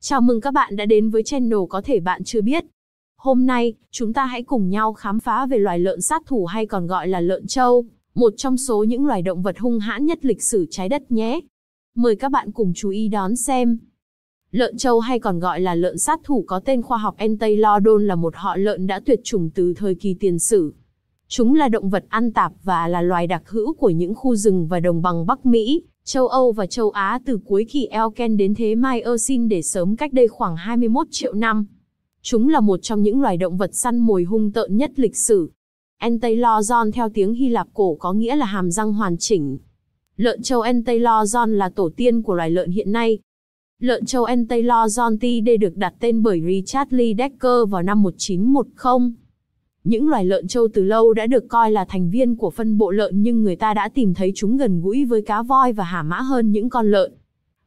Chào mừng các bạn đã đến với channel có thể bạn chưa biết. Hôm nay, chúng ta hãy cùng nhau khám phá về loài lợn sát thủ hay còn gọi là lợn trâu, một trong số những loài động vật hung hãn nhất lịch sử trái đất nhé. Mời các bạn cùng chú ý đón xem. Lợn trâu hay còn gọi là lợn sát thủ có tên khoa học Entelodon là một họ lợn đã tuyệt chủng từ thời kỳ tiền sử. Chúng là động vật ăn tạp và là loài đặc hữu của những khu rừng và đồng bằng Bắc Mỹ, Châu Âu và châu Á từ cuối kỳ Elken đến thế mai để sớm cách đây khoảng 21 triệu năm. Chúng là một trong những loài động vật săn mồi hung tợn nhất lịch sử. Entelozon theo tiếng Hy Lạp cổ có nghĩa là hàm răng hoàn chỉnh. Lợn châu Entelozon là tổ tiên của loài lợn hiện nay. Lợn châu Entelozon TD được đặt tên bởi Richard Lee Decker vào năm 1910. Những loài lợn châu từ lâu đã được coi là thành viên của phân bộ lợn nhưng người ta đã tìm thấy chúng gần gũi với cá voi và hà mã hơn những con lợn.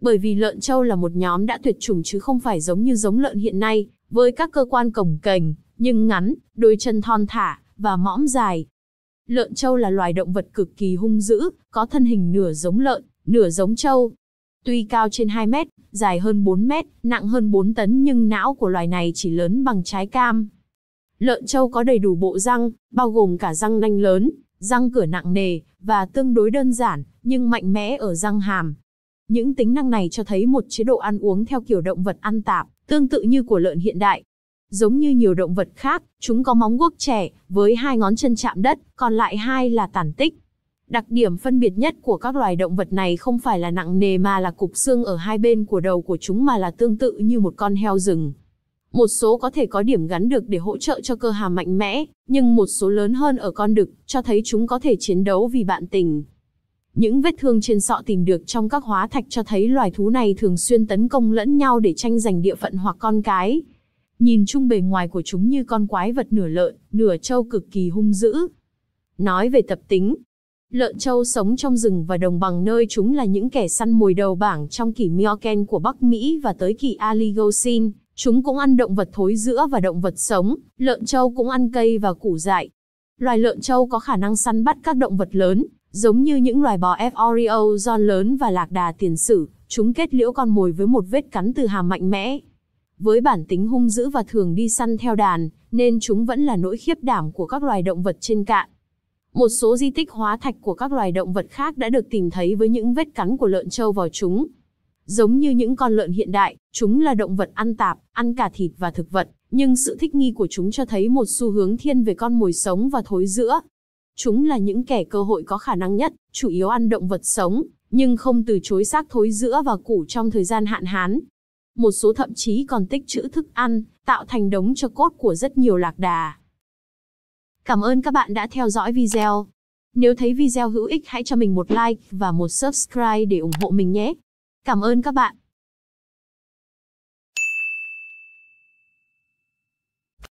Bởi vì lợn châu là một nhóm đã tuyệt chủng chứ không phải giống như giống lợn hiện nay, với các cơ quan cổng cành, nhưng ngắn, đôi chân thon thả và mõm dài. Lợn châu là loài động vật cực kỳ hung dữ, có thân hình nửa giống lợn, nửa giống châu. Tuy cao trên 2 mét, dài hơn 4 mét, nặng hơn 4 tấn nhưng não của loài này chỉ lớn bằng trái cam, Lợn trâu có đầy đủ bộ răng, bao gồm cả răng nanh lớn, răng cửa nặng nề, và tương đối đơn giản, nhưng mạnh mẽ ở răng hàm. Những tính năng này cho thấy một chế độ ăn uống theo kiểu động vật ăn tạp, tương tự như của lợn hiện đại. Giống như nhiều động vật khác, chúng có móng guốc trẻ, với hai ngón chân chạm đất, còn lại hai là tàn tích. Đặc điểm phân biệt nhất của các loài động vật này không phải là nặng nề mà là cục xương ở hai bên của đầu của chúng mà là tương tự như một con heo rừng. Một số có thể có điểm gắn được để hỗ trợ cho cơ hàm mạnh mẽ, nhưng một số lớn hơn ở con đực, cho thấy chúng có thể chiến đấu vì bạn tình. Những vết thương trên sọ tìm được trong các hóa thạch cho thấy loài thú này thường xuyên tấn công lẫn nhau để tranh giành địa phận hoặc con cái. Nhìn chung bề ngoài của chúng như con quái vật nửa lợn, nửa trâu cực kỳ hung dữ. Nói về tập tính, lợn trâu sống trong rừng và đồng bằng nơi chúng là những kẻ săn mồi đầu bảng trong kỷ Mioken của Bắc Mỹ và tới kỷ Oligocene. Chúng cũng ăn động vật thối giữa và động vật sống, lợn trâu cũng ăn cây và củ dại. Loài lợn trâu có khả năng săn bắt các động vật lớn, giống như những loài bò F. Oreo do lớn và lạc đà tiền sử, chúng kết liễu con mồi với một vết cắn từ hàm mạnh mẽ. Với bản tính hung dữ và thường đi săn theo đàn, nên chúng vẫn là nỗi khiếp đảm của các loài động vật trên cạn. Một số di tích hóa thạch của các loài động vật khác đã được tìm thấy với những vết cắn của lợn trâu vào chúng, Giống như những con lợn hiện đại, chúng là động vật ăn tạp, ăn cả thịt và thực vật, nhưng sự thích nghi của chúng cho thấy một xu hướng thiên về con mồi sống và thối giữa. Chúng là những kẻ cơ hội có khả năng nhất, chủ yếu ăn động vật sống, nhưng không từ chối xác thối giữa và củ trong thời gian hạn hán. Một số thậm chí còn tích trữ thức ăn, tạo thành đống cho cốt của rất nhiều lạc đà. Cảm ơn các bạn đã theo dõi video. Nếu thấy video hữu ích hãy cho mình một like và một subscribe để ủng hộ mình nhé. Cảm ơn các bạn.